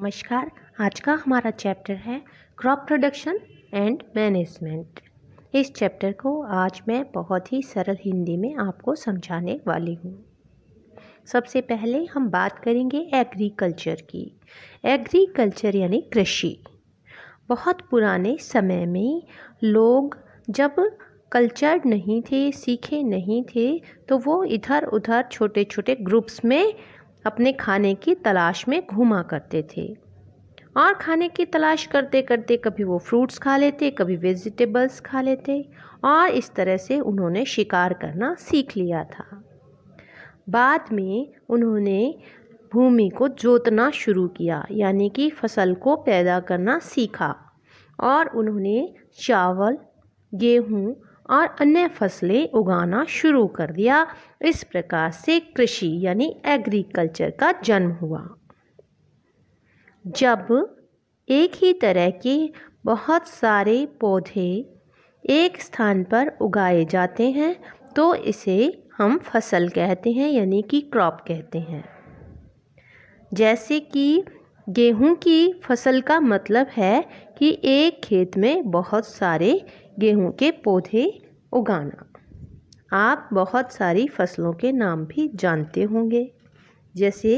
नमस्कार आज का हमारा चैप्टर है क्रॉप प्रोडक्शन एंड मैनेजमेंट इस चैप्टर को आज मैं बहुत ही सरल हिंदी में आपको समझाने वाली हूँ सबसे पहले हम बात करेंगे एग्रीकल्चर की एग्रीकल्चर यानी कृषि बहुत पुराने समय में लोग जब कल्चर्ड नहीं थे सीखे नहीं थे तो वो इधर उधर छोटे छोटे ग्रुप्स में अपने खाने की तलाश में घूमा करते थे और खाने की तलाश करते करते कभी वो फ्रूट्स खा लेते कभी वेजिटेबल्स खा लेते और इस तरह से उन्होंने शिकार करना सीख लिया था बाद में उन्होंने भूमि को जोतना शुरू किया यानी कि फसल को पैदा करना सीखा और उन्होंने चावल गेहूँ और अन्य फसलें उगाना शुरू कर दिया इस प्रकार से कृषि यानी एग्रीकल्चर का जन्म हुआ जब एक ही तरह के बहुत सारे पौधे एक स्थान पर उगाए जाते हैं तो इसे हम फसल कहते हैं यानी कि क्रॉप कहते हैं जैसे कि गेहूं की फसल का मतलब है कि एक खेत में बहुत सारे गेहूँ के पौधे उगाना आप बहुत सारी फसलों के नाम भी जानते होंगे जैसे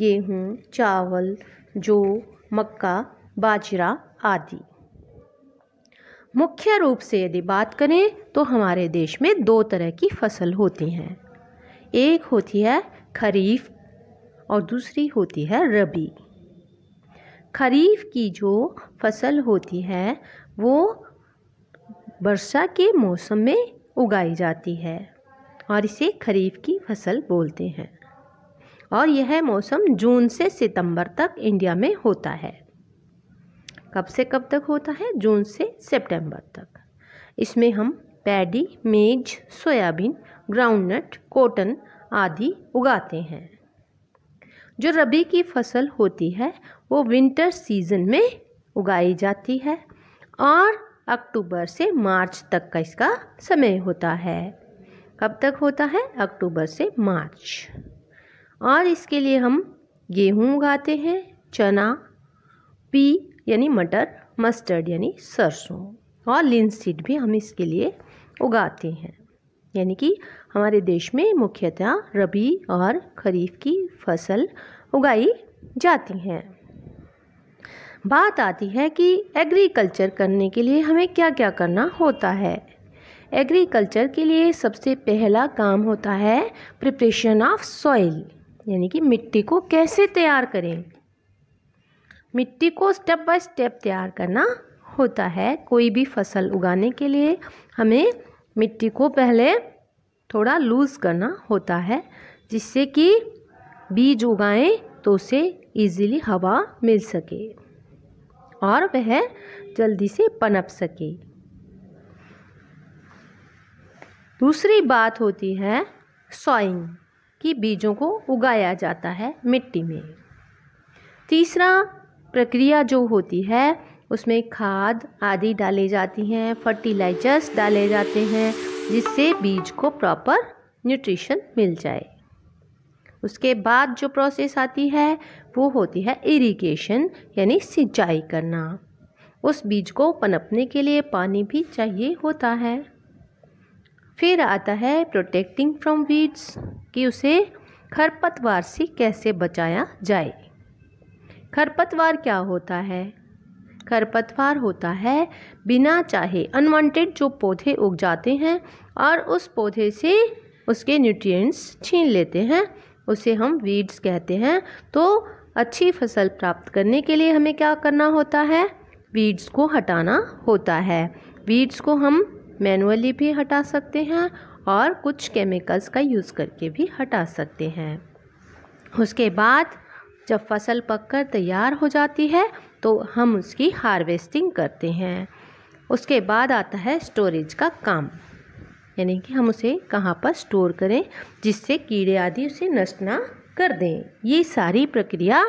गेहूँ चावल जो मक्का बाजरा आदि मुख्य रूप से यदि बात करें तो हमारे देश में दो तरह की फसल होती हैं एक होती है खरीफ और दूसरी होती है रबी खरीफ की जो फसल होती है वो वर्षा के मौसम में उगाई जाती है और इसे खरीफ की फसल बोलते हैं और यह मौसम जून से सितंबर तक इंडिया में होता है कब से कब तक होता है जून से सितंबर तक इसमें हम पैडी मेज सोयाबीन ग्राउंडनट कॉटन आदि उगाते हैं जो रबी की फसल होती है वो विंटर सीजन में उगाई जाती है और अक्टूबर से मार्च तक का इसका समय होता है कब तक होता है अक्टूबर से मार्च और इसके लिए हम गेहूँ उगाते हैं चना पी यानी मटर मस्टर्ड यानी सरसों और लिनसीड भी हम इसके लिए उगाते हैं यानी कि हमारे देश में मुख्यतः रबी और खरीफ की फसल उगाई जाती हैं बात आती है कि एग्रीकल्चर करने के लिए हमें क्या क्या करना होता है एग्रीकल्चर के लिए सबसे पहला काम होता है प्रिपरेशन ऑफ सॉइल यानी कि मिट्टी को कैसे तैयार करें मिट्टी को स्टेप बाय स्टेप तैयार करना होता है कोई भी फसल उगाने के लिए हमें मिट्टी को पहले थोड़ा लूज़ करना होता है जिससे कि बीज उगाएं तो उसे इजीली हवा मिल सके और वह जल्दी से पनप सके दूसरी बात होती है सॉइंग कि बीजों को उगाया जाता है मिट्टी में तीसरा प्रक्रिया जो होती है उसमें खाद आदि डाली जाती हैं फर्टिलाइजर्स डाले जाते हैं जिससे बीज को प्रॉपर न्यूट्रिशन मिल जाए उसके बाद जो प्रोसेस आती है वो होती है इरिगेशन यानी सिंचाई करना उस बीज को पनपने के लिए पानी भी चाहिए होता है फिर आता है प्रोटेक्टिंग फ्रॉम वीड्स कि उसे खरपतवार से कैसे बचाया जाए खरपतवार क्या होता है खरपतवार होता है बिना चाहे अनवांटेड जो पौधे उग जाते हैं और उस पौधे से उसके न्यूट्रिएंट्स छीन लेते हैं उसे हम वीड्स कहते हैं तो अच्छी फसल प्राप्त करने के लिए हमें क्या करना होता है वीड्स को हटाना होता है वीड्स को हम मैनुअली भी हटा सकते हैं और कुछ केमिकल्स का यूज़ करके भी हटा सकते हैं उसके बाद जब फसल पककर तैयार हो जाती है तो हम उसकी हार्वेस्टिंग करते हैं उसके बाद आता है स्टोरेज का काम यानी कि हम उसे कहाँ पर स्टोर करें जिससे कीड़े आदि उसे नष्ट ना कर दें ये सारी प्रक्रिया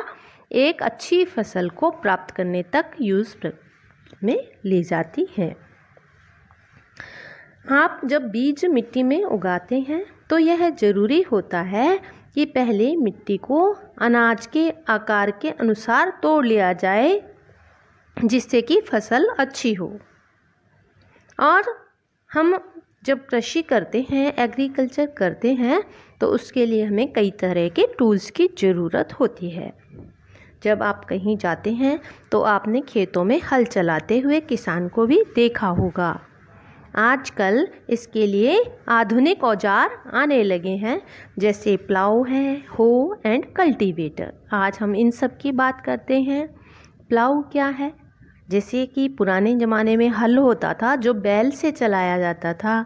एक अच्छी फसल को प्राप्त करने तक यूज़ में ले जाती है आप जब बीज मिट्टी में उगाते हैं तो यह ज़रूरी होता है कि पहले मिट्टी को अनाज के आकार के अनुसार तोड़ लिया जाए जिससे कि फसल अच्छी हो और हम जब कृषि करते हैं एग्रीकल्चर करते हैं तो उसके लिए हमें कई तरह के टूल्स की ज़रूरत होती है जब आप कहीं जाते हैं तो आपने खेतों में हल चलाते हुए किसान को भी देखा होगा आजकल इसके लिए आधुनिक औजार आने लगे हैं जैसे प्लाव है हो एंड कल्टीवेटर आज हम इन सब की बात करते हैं प्लाव क्या है जैसे कि पुराने ज़माने में हल होता था जो बैल से चलाया जाता था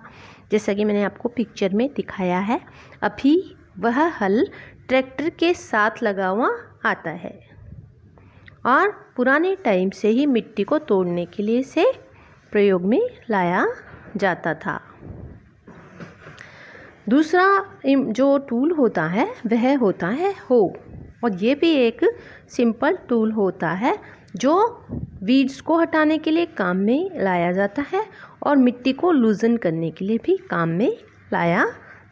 जैसा कि मैंने आपको पिक्चर में दिखाया है अभी वह हल ट्रैक्टर के साथ लगा हुआ आता है और पुराने टाइम से ही मिट्टी को तोड़ने के लिए से प्रयोग में लाया जाता था दूसरा जो टूल होता है वह होता है हो और ये भी एक सिंपल टूल होता है जो वीड्स को हटाने के लिए काम में लाया जाता है और मिट्टी को लूजन करने के लिए भी काम में लाया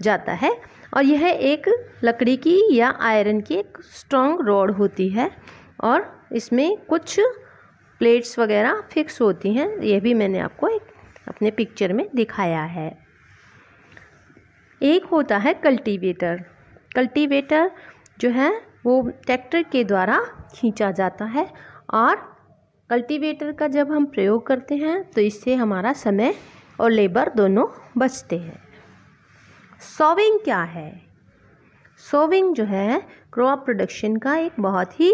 जाता है और यह एक लकड़ी की या आयरन की एक स्ट्रॉन्ग रॉड होती है और इसमें कुछ प्लेट्स वगैरह फिक्स होती हैं यह भी मैंने आपको एक अपने पिक्चर में दिखाया है एक होता है कल्टीवेटर कल्टीवेटर जो है वो ट्रैक्टर के द्वारा खींचा जाता है और कल्टीवेटर का जब हम प्रयोग करते हैं तो इससे हमारा समय और लेबर दोनों बचते हैं सोविंग क्या है सोविंग जो है क्रॉप प्रोडक्शन का एक बहुत ही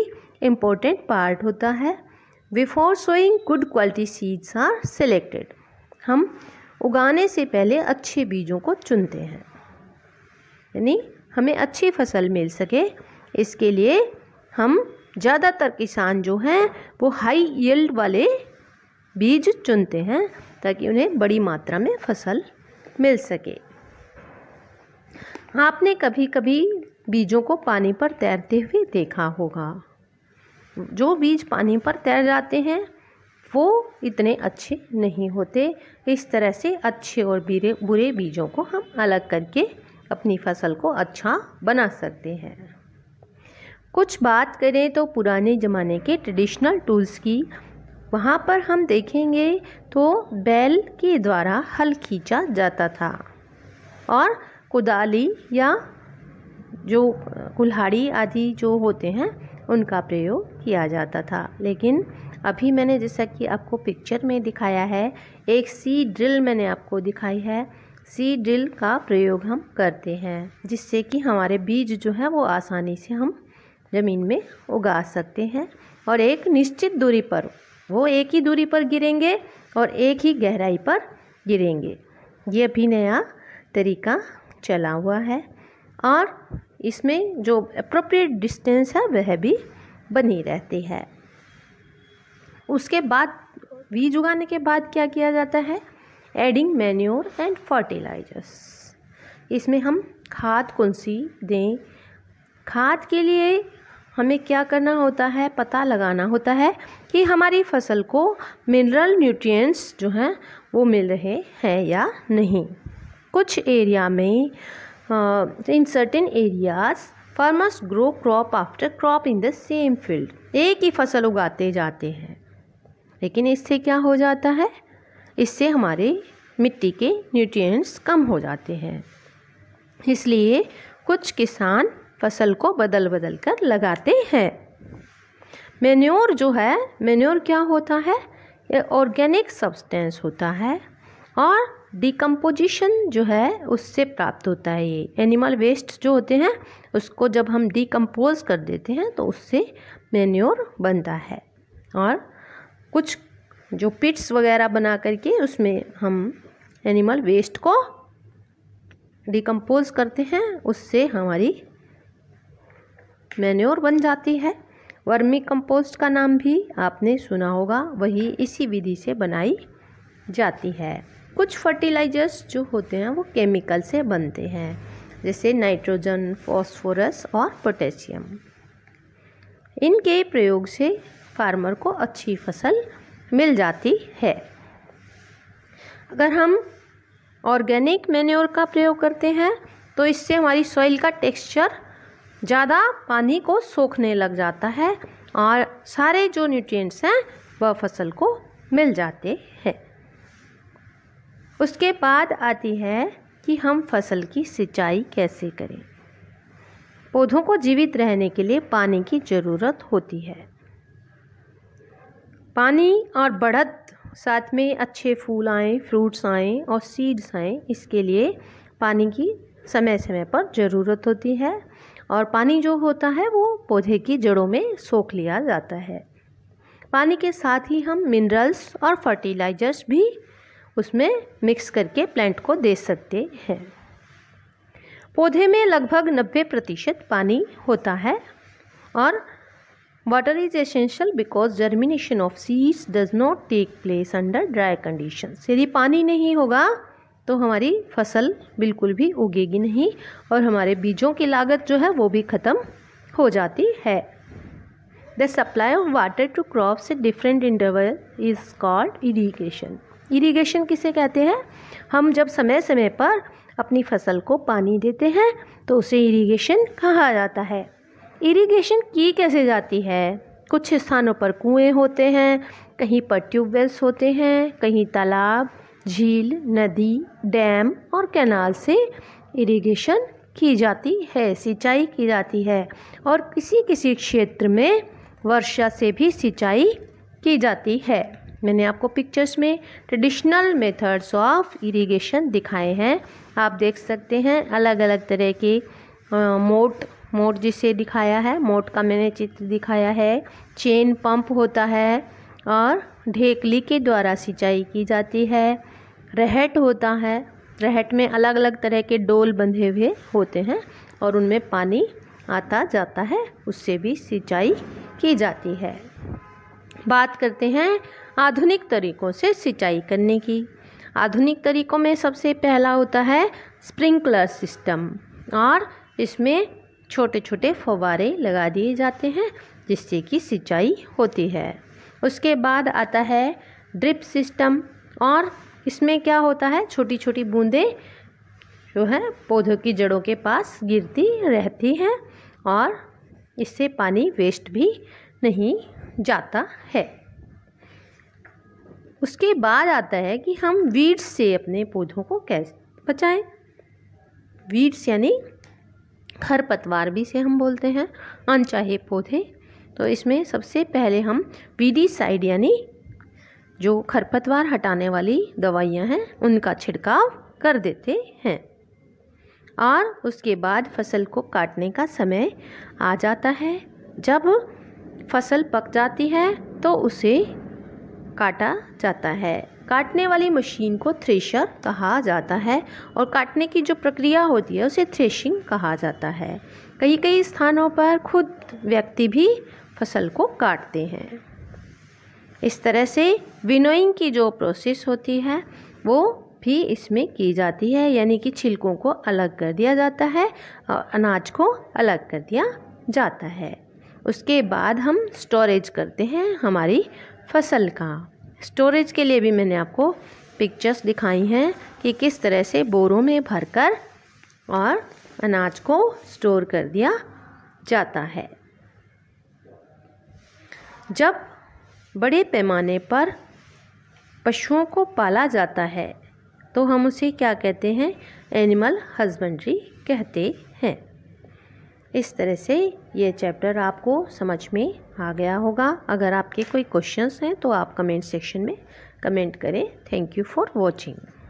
इम्पोर्टेंट पार्ट होता है before sowing good quality seeds are selected हम उगाने से पहले अच्छे बीजों को चुनते हैं यानी हमें अच्छी फसल मिल सके इसके लिए हम ज़्यादातर किसान जो हैं वो हाई यील्ड वाले बीज चुनते हैं ताकि उन्हें बड़ी मात्रा में फसल मिल सके आपने कभी कभी बीजों को पानी पर तैरते हुए देखा होगा जो बीज पानी पर तैर जाते हैं वो इतने अच्छे नहीं होते इस तरह से अच्छे और बुरे बुरे बीजों को हम अलग करके अपनी फसल को अच्छा बना सकते हैं कुछ बात करें तो पुराने ज़माने के ट्रेडिशनल टूल्स की वहाँ पर हम देखेंगे तो बैल के द्वारा हल खींचा जाता था और कुदाली या जो कुल्हाड़ी आदि जो होते हैं उनका प्रयोग किया जाता था लेकिन अभी मैंने जैसा कि आपको पिक्चर में दिखाया है एक सी ड्रिल मैंने आपको दिखाई है सी ड्रिल का प्रयोग हम करते हैं जिससे कि हमारे बीज जो हैं वो आसानी से हम ज़मीन में उगा सकते हैं और एक निश्चित दूरी पर वो एक ही दूरी पर गिरेंगे और एक ही गहराई पर गिरेंगे ये भी नया तरीका चला हुआ है और इसमें जो अप्रोप्रिएट डिस्टेंस है वह भी बनी रहती है उसके बाद बीज उगाने के बाद क्या किया जाता है एडिंग मैन्योर एंड फर्टिलाइजर्स इसमें हम खाद कौन सी दें खाद के लिए हमें क्या करना होता है पता लगाना होता है कि हमारी फसल को मिनरल न्यूट्रिएंट्स जो हैं वो मिल रहे हैं या नहीं कुछ एरिया में in certain areas farmers grow crop after crop in the same field एक ही फसल उगाते जाते हैं लेकिन इससे क्या हो जाता है इससे हमारे मिट्टी के न्यूट्रिएंट्स कम हो जाते हैं इसलिए कुछ किसान फसल को बदल बदल कर लगाते हैं मेन्योर जो है मेन्योर क्या होता है ये ऑर्गेनिक सब्सटेंस होता है और डिकम्पोजिशन जो है उससे प्राप्त होता है ये एनिमल वेस्ट जो होते हैं उसको जब हम डिकम्पोज कर देते हैं तो उससे मेन्योर बनता है और कुछ जो पिट्स वगैरह बना करके उसमें हम एनिमल वेस्ट को डिकम्पोज करते हैं उससे हमारी मैन्योर बन जाती है वर्मी कंपोस्ट का नाम भी आपने सुना होगा वही इसी विधि से बनाई जाती है कुछ फर्टिलाइजर्स जो होते हैं वो केमिकल से बनते हैं जैसे नाइट्रोजन फॉस्फोरस और पोटेशियम इनके प्रयोग से फार्मर को अच्छी फसल मिल जाती है अगर हम ऑर्गेनिक मैन्योर का प्रयोग करते हैं तो इससे हमारी सॉइल का टेक्सचर ज़्यादा पानी को सोखने लग जाता है और सारे जो न्यूट्रिएंट्स हैं वह फसल को मिल जाते हैं उसके बाद आती है कि हम फसल की सिंचाई कैसे करें पौधों को जीवित रहने के लिए पानी की ज़रूरत होती है पानी और बढ़त साथ में अच्छे फूल आएँ फ्रूट्स आएँ और सीड्स आएँ इसके लिए पानी की समय समय पर ज़रूरत होती है और पानी जो होता है वो पौधे की जड़ों में सोख लिया जाता है पानी के साथ ही हम मिनरल्स और फर्टिलाइजर्स भी उसमें मिक्स करके प्लांट को दे सकते हैं पौधे में लगभग 90 प्रतिशत पानी होता है और water is essential because germination of seeds does not take place under dry condition यदि पानी नहीं होगा तो हमारी फसल बिल्कुल भी उगेगी नहीं और हमारे बीजों की लागत जो है वो भी ख़त्म हो जाती है the supply of water to crops in different interval is called irrigation irrigation किसे कहते हैं हम जब समय समय पर अपनी फसल को पानी देते हैं तो उसे इरीगेशन कहा जाता है इरीगेशन की कैसे जाती है कुछ स्थानों पर कुएं होते हैं कहीं पर ट्यूबवेल्स होते हैं कहीं तालाब झील नदी डैम और कैनाल से इरिगेशन की जाती है सिंचाई की जाती है और किसी किसी क्षेत्र में वर्षा से भी सिंचाई की जाती है मैंने आपको पिक्चर्स में ट्रेडिशनल मेथड्स ऑफ इरिगेशन दिखाए हैं आप देख सकते हैं अलग अलग तरह के मोट मोट जिसे दिखाया है मोट का मैंने चित्र दिखाया है चेन पंप होता है और ढेकली के द्वारा सिंचाई की जाती है रहट होता है रहट में अलग अलग तरह के डोल बंधे हुए होते हैं और उनमें पानी आता जाता है उससे भी सिंचाई की जाती है बात करते हैं आधुनिक तरीक़ों से सिंचाई करने की आधुनिक तरीक़ों में सबसे पहला होता है स्प्रिंकलर सिस्टम और इसमें छोटे छोटे फवारे लगा दिए जाते हैं जिससे कि सिंचाई होती है उसके बाद आता है ड्रिप सिस्टम और इसमें क्या होता है छोटी छोटी बूंदें जो है पौधों की जड़ों के पास गिरती रहती हैं और इससे पानी वेस्ट भी नहीं जाता है उसके बाद आता है कि हम वीड्स से अपने पौधों को कैसे बचाएं वीड्स यानी खरपतवार भी से हम बोलते हैं अनचाहे पौधे तो इसमें सबसे पहले हम वीडी साइड यानी जो खरपतवार हटाने वाली दवाइयाँ हैं उनका छिड़काव कर देते हैं और उसके बाद फसल को काटने का समय आ जाता है जब फसल पक जाती है तो उसे काटा जाता है काटने वाली मशीन को थ्रेशर कहा जाता है और काटने की जो प्रक्रिया होती है उसे थ्रेशिंग कहा जाता है कई कई स्थानों पर खुद व्यक्ति भी फसल को काटते हैं इस तरह से विनोइंग की जो प्रोसेस होती है वो भी इसमें की जाती है यानी कि छिलकों को अलग कर दिया जाता है और अनाज को अलग कर दिया जाता है उसके बाद हम स्टोरेज करते हैं हमारी फसल का स्टोरेज के लिए भी मैंने आपको पिक्चर्स दिखाई हैं कि किस तरह से बोरों में भरकर और अनाज को स्टोर कर दिया जाता है जब बड़े पैमाने पर पशुओं को पाला जाता है तो हम उसे क्या कहते हैं एनिमल हस्बेंड्री कहते हैं इस तरह से ये चैप्टर आपको समझ में आ गया होगा अगर आपके कोई क्वेश्चंस हैं तो आप कमेंट सेक्शन में कमेंट करें थैंक यू फॉर वॉचिंग